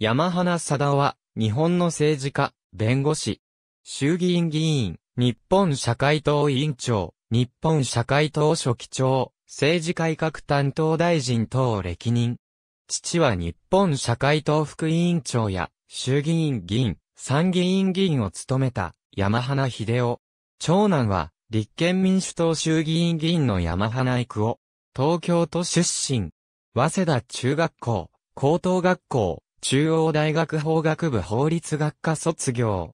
山花貞は、日本の政治家、弁護士、衆議院議員、日本社会党委員長、日本社会党書記長、政治改革担当大臣等を歴任。父は日本社会党副委員長や衆議院議員、参議院議員を務めた山花秀夫。長男は立憲民主党衆議院議員の山花育夫。東京都出身。早稲田中学校、高等学校、中央大学法学部法律学科卒業。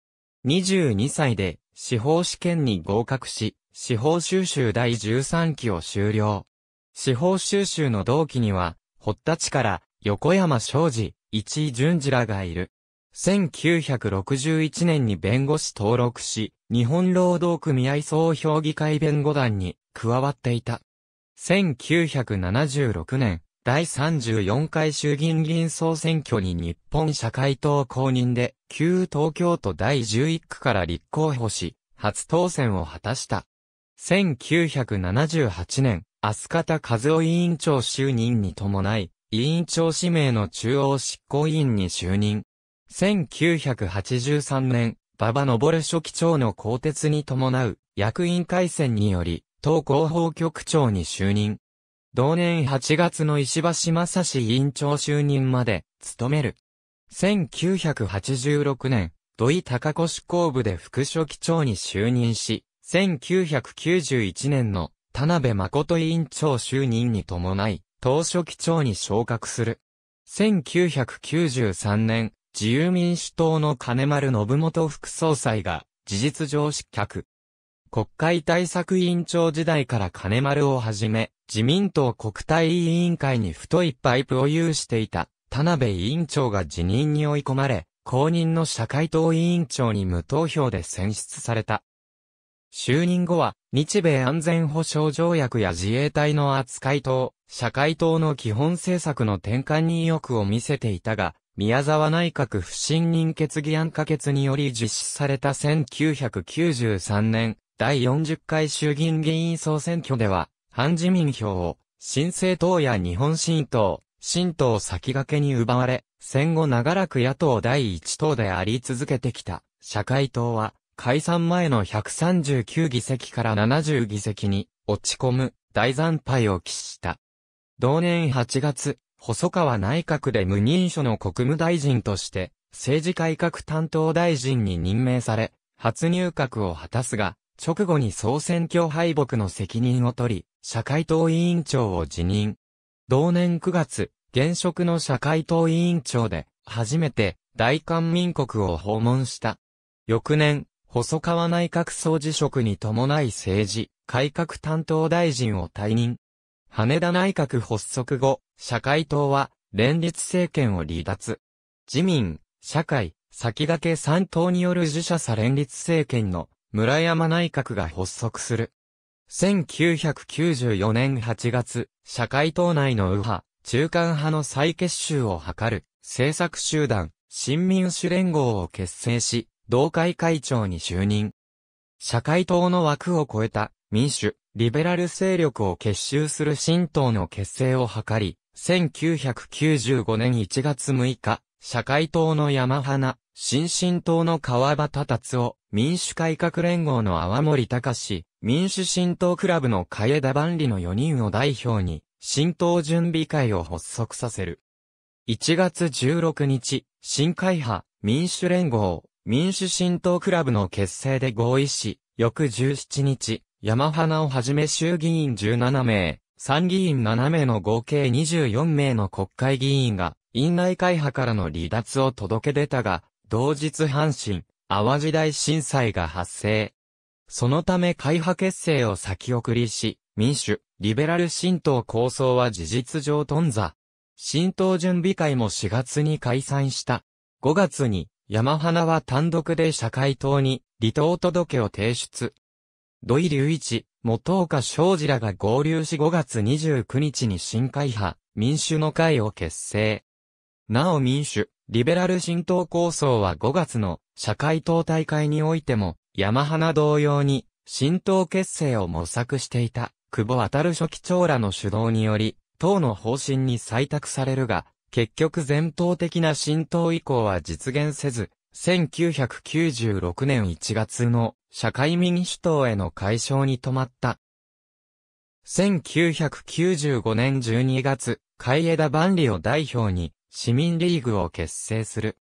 22歳で司法試験に合格し、司法修習第13期を修了。司法修習の同期には、堀田地から横山昌司、一井淳二らがいる。1961年に弁護士登録し、日本労働組合総評議会弁護団に加わっていた。1976年、第34回衆議院議員総選挙に日本社会党公認で、旧東京都第11区から立候補し、初当選を果たした。1978年、飛鳥田和夫委員長就任に伴い、委員長指名の中央執行委員に就任。1983年、馬場昇書記長の更迭に伴う役員改選により、党広報局長に就任。同年8月の石橋正史委員長就任まで、務める。1986年、土井高子志部で副書記長に就任し、1991年の田辺誠委員長就任に伴い、当初記長に昇格する。1993年、自由民主党の金丸信元副総裁が、事実上失脚。国会対策委員長時代から金丸をはじめ、自民党国対委員会に太いパイプを有していた田辺委員長が辞任に追い込まれ、公認の社会党委員長に無投票で選出された。就任後は、日米安全保障条約や自衛隊の扱い等、社会党の基本政策の転換に意欲を見せていたが、宮沢内閣不信任決議案可決により実施された1993年、第40回衆議院議員総選挙では、ハン自民票を、新政党や日本新党、新党先駆けに奪われ、戦後長らく野党第一党であり続けてきた、社会党は、解散前の139議席から70議席に、落ち込む、大惨敗を喫した。同年8月、細川内閣で無任所の国務大臣として、政治改革担当大臣に任命され、初入閣を果たすが、直後に総選挙敗北の責任を取り、社会党委員長を辞任。同年9月、現職の社会党委員長で、初めて大韓民国を訪問した。翌年、細川内閣総辞職に伴い政治、改革担当大臣を退任。羽田内閣発足後、社会党は連立政権を離脱。自民、社会、先駆け3党による自社さ連立政権の村山内閣が発足する。1994年8月、社会党内の右派、中間派の再結集を図る、政策集団、新民主連合を結成し、同会会長に就任。社会党の枠を超えた民主、リベラル勢力を結集する新党の結成を図り、1995年1月6日、社会党の山花、新進党の川端達夫、民主改革連合の泡森隆民主浸透クラブの楓田万里の4人を代表に、浸透準備会を発足させる。1月16日、新会派、民主連合、民主浸透クラブの結成で合意し、翌17日、山花をはじめ衆議院17名、参議院7名の合計24名の国会議員が、院内会派からの離脱を届け出たが、同日阪神、淡路大震災が発生。そのため会派結成を先送りし、民主、リベラル新党構想は事実上頓挫。新党準備会も4月に解散した。5月に、山花は単独で社会党に離党届を提出。土井隆一、元岡昌司らが合流し5月29日に新会派、民主の会を結成。なお民主、リベラル新党構想は5月の社会党大会においても、山花同様に、新党結成を模索していた、久保渡る初期長らの主導により、党の方針に採択されるが、結局全党的な新党以降は実現せず、1996年1月の社会民主党への解消に止まった。1995年12月、海江田万里を代表に市民リーグを結成する。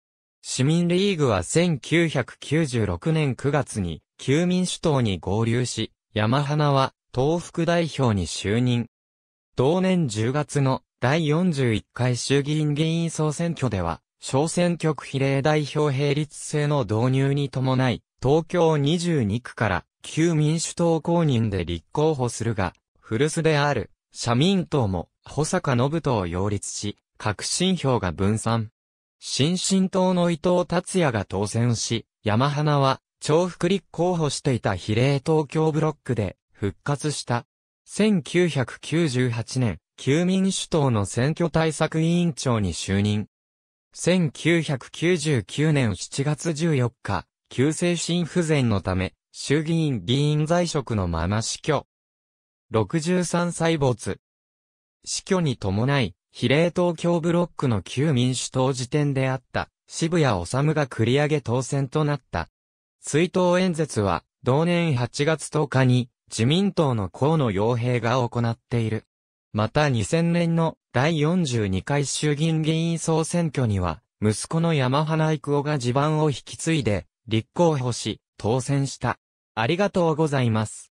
市民リーグは1996年9月に、旧民主党に合流し、山花は、東副代表に就任。同年10月の第41回衆議院議員総選挙では、小選挙区比例代表並立制の導入に伴い、東京22区から旧民主党公認で立候補するが、古巣である社民党も保坂信人を擁立し、革新票が分散。新進党の伊藤達也が当選し、山花は、重複立候補していた比例東京ブロックで復活した。1998年、旧民主党の選挙対策委員長に就任。1999年7月14日、急性心不全のため、衆議院議員在職のまま死去。63歳没。死去に伴い、比例東京ブロックの旧民主党時点であった渋谷治が繰り上げ当選となった。追悼演説は同年8月10日に自民党の河野洋平が行っている。また2000年の第42回衆議院議員総選挙には、息子の山花育夫が地盤を引き継いで、立候補し、当選した。ありがとうございます。